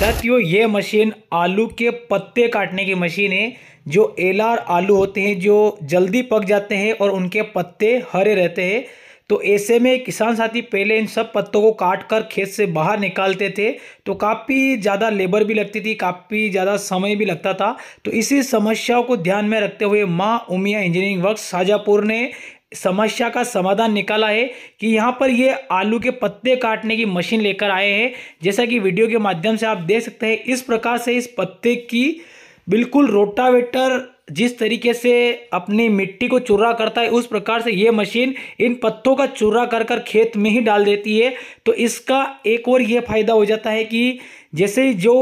साथियों ये मशीन आलू के पत्ते काटने की मशीन है जो एलार आलू होते हैं जो जल्दी पक जाते हैं और उनके पत्ते हरे रहते हैं तो ऐसे में किसान साथी पहले इन सब पत्तों को काट कर खेत से बाहर निकालते थे तो काफ़ी ज़्यादा लेबर भी लगती थी काफ़ी ज़्यादा समय भी लगता था तो इसी समस्याओं को ध्यान में रखते हुए माँ उमिया इंजीनियरिंग वर्क शाजापुर ने समस्या का समाधान निकाला है कि यहाँ पर ये आलू के पत्ते काटने की मशीन लेकर आए हैं जैसा कि वीडियो के माध्यम से आप देख सकते हैं इस प्रकार से इस पत्ते की बिल्कुल रोटावेटर जिस तरीके से अपनी मिट्टी को चूरा करता है उस प्रकार से ये मशीन इन पत्तों का चूरा कर कर खेत में ही डाल देती है तो इसका एक और ये फायदा हो जाता है कि जैसे जो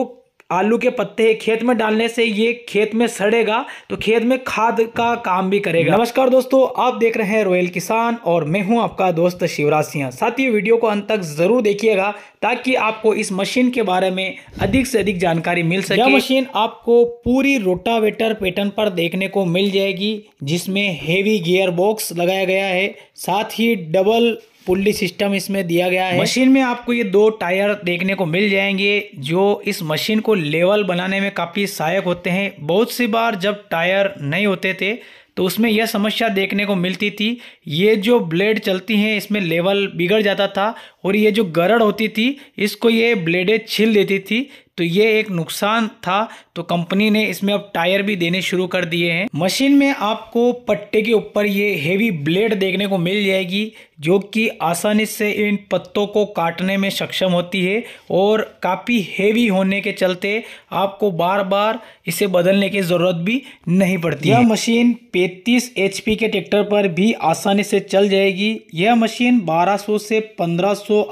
आलू के पत्ते खेत में डालने से ये खेत में सड़ेगा तो खेत में खाद का काम भी करेगा नमस्कार दोस्तों आप देख रहे हैं रॉयल किसान और मैं हूं आपका दोस्त शिवराज सिंह साथ ही वीडियो को अंत तक जरूर देखिएगा ताकि आपको इस मशीन के बारे में अधिक से अधिक जानकारी मिल सके यह मशीन आपको पूरी रोटावेटर पैटर्न पर देखने को मिल जाएगी जिसमें हेवी गियर बॉक्स लगाया गया है साथ ही डबल पुल्ली सिस्टम इसमें दिया गया है मशीन में आपको ये दो टायर देखने को मिल जाएंगे जो इस मशीन को लेवल बनाने में काफ़ी सहायक होते हैं बहुत सी बार जब टायर नहीं होते थे तो उसमें यह समस्या देखने को मिलती थी ये जो ब्लेड चलती हैं इसमें लेवल बिगड़ जाता था और ये जो गरड़ होती थी इसको ये ब्लेडें छील देती थी तो ये एक नुकसान था तो कंपनी ने इसमें अब टायर भी देने शुरू कर दिए हैं मशीन में आपको पट्टे के ऊपर ये हेवी ब्लेड देखने को मिल जाएगी जो कि आसानी से इन पत्तों को काटने में सक्षम होती है और काफ़ी हेवी होने के चलते आपको बार बार इसे बदलने की ज़रूरत भी नहीं पड़ती यह मशीन 35 एच के ट्रैक्टर पर भी आसानी से चल जाएगी यह मशीन 1200 से 1500 सौ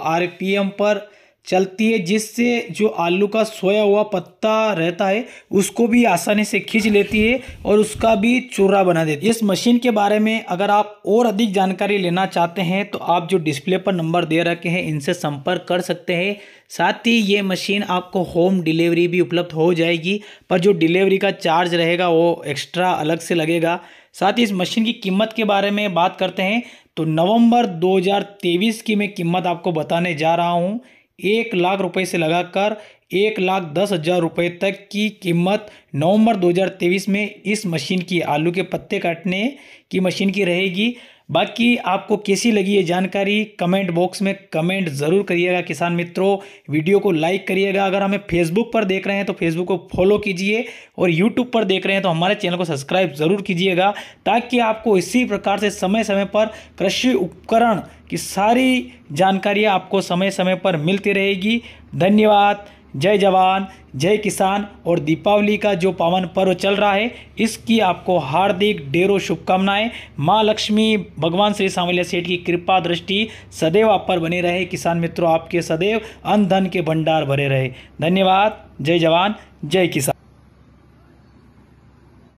पर चलती है जिससे जो आलू का सोया हुआ पत्ता रहता है उसको भी आसानी से खींच लेती है और उसका भी चूरा बना देती है इस मशीन के बारे में अगर आप और अधिक जानकारी लेना चाहते हैं तो आप जो डिस्प्ले पर नंबर दे रखे हैं इनसे संपर्क कर सकते हैं साथ ही ये मशीन आपको होम डिलीवरी भी उपलब्ध हो जाएगी पर जो डिलीवरी का चार्ज रहेगा वो एक्स्ट्रा अलग से लगेगा साथ ही इस मशीन की कीमत के बारे में बात करते हैं तो नवंबर 2023 की मैं कीमत आपको बताने जा रहा हूँ एक लाख रुपए से लगाकर एक लाख दस हज़ार रुपये तक की कीमत नवंबर 2023 में इस मशीन की आलू के पत्ते काटने की मशीन की रहेगी बाकी आपको कैसी लगी ये जानकारी कमेंट बॉक्स में कमेंट ज़रूर करिएगा किसान मित्रों वीडियो को लाइक करिएगा अगर हमें फेसबुक पर देख रहे हैं तो फेसबुक को फॉलो कीजिए और यूट्यूब पर देख रहे हैं तो हमारे चैनल को सब्सक्राइब ज़रूर कीजिएगा ताकि आपको इसी प्रकार से समय समय पर कृषि उपकरण की सारी जानकारियाँ आपको समय समय पर मिलती रहेगी धन्यवाद जय जवान जय किसान और दीपावली का जो पावन पर्व चल रहा है इसकी आपको हार्दिक डेरो शुभकामनाएं माँ लक्ष्मी भगवान श्री सांवलिया सेठ की कृपा दृष्टि सदैव आप पर बने रहे किसान मित्रों आपके सदैव अन धन के भंडार भरे रहे धन्यवाद जय जवान जय किसान